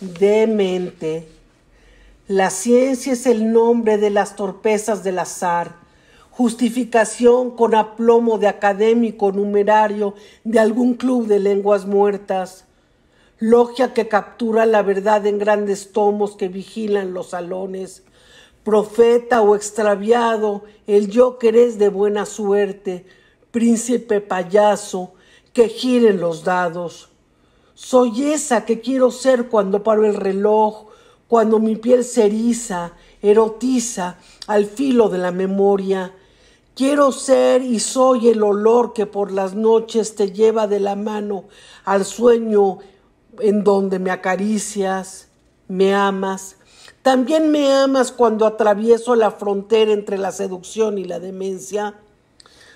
demente. La ciencia es el nombre de las torpezas del azar, justificación con aplomo de académico numerario de algún club de lenguas muertas, logia que captura la verdad en grandes tomos que vigilan los salones, profeta o extraviado, el yo que eres de buena suerte, príncipe payaso, que giren los dados. Soy esa que quiero ser cuando paro el reloj, cuando mi piel se eriza, erotiza al filo de la memoria. Quiero ser y soy el olor que por las noches te lleva de la mano al sueño en donde me acaricias, me amas. También me amas cuando atravieso la frontera entre la seducción y la demencia.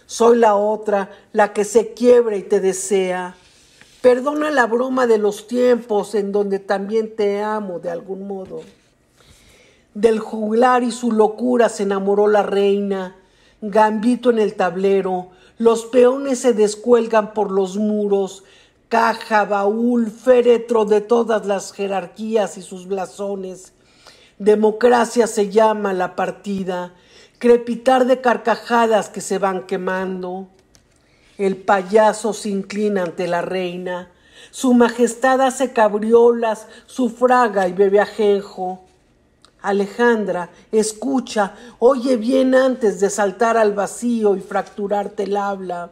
Soy la otra, la que se quiebra y te desea. Perdona la broma de los tiempos en donde también te amo de algún modo. Del juglar y su locura se enamoró la reina. Gambito en el tablero. Los peones se descuelgan por los muros. Caja, baúl, féretro de todas las jerarquías y sus blasones. Democracia se llama la partida. Crepitar de carcajadas que se van quemando. El payaso se inclina ante la reina. Su majestad hace cabriolas, sufraga y bebe ajenjo. Alejandra, escucha, oye bien antes de saltar al vacío y fracturarte el habla.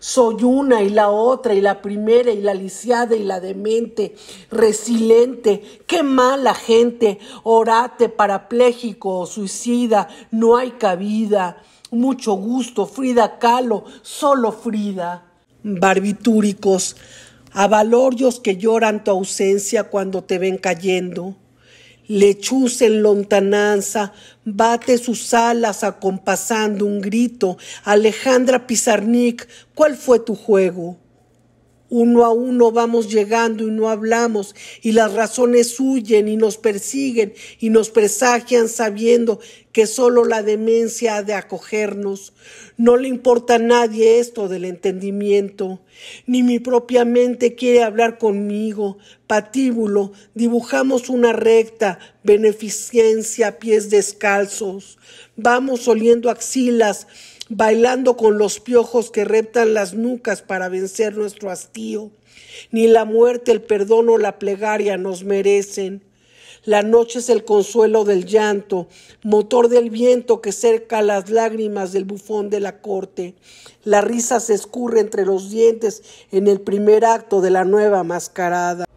Soy una y la otra y la primera y la lisiada y la demente, resilente. qué mala gente, orate, parapléjico o suicida, no hay cabida mucho gusto, Frida Kahlo, solo Frida. Barbitúricos, avalorios que lloran tu ausencia cuando te ven cayendo. Lechuz en lontananza, bate sus alas acompasando un grito. Alejandra Pizarnik, ¿cuál fue tu juego? Uno a uno vamos llegando y no hablamos, y las razones huyen y nos persiguen y nos presagian sabiendo que solo la demencia ha de acogernos. No le importa a nadie esto del entendimiento, ni mi propia mente quiere hablar conmigo. Patíbulo, dibujamos una recta, beneficencia, pies descalzos. Vamos oliendo axilas, bailando con los piojos que reptan las nucas para vencer nuestro hastío. Ni la muerte, el perdón o la plegaria nos merecen. La noche es el consuelo del llanto, motor del viento que cerca las lágrimas del bufón de la corte. La risa se escurre entre los dientes en el primer acto de la nueva mascarada.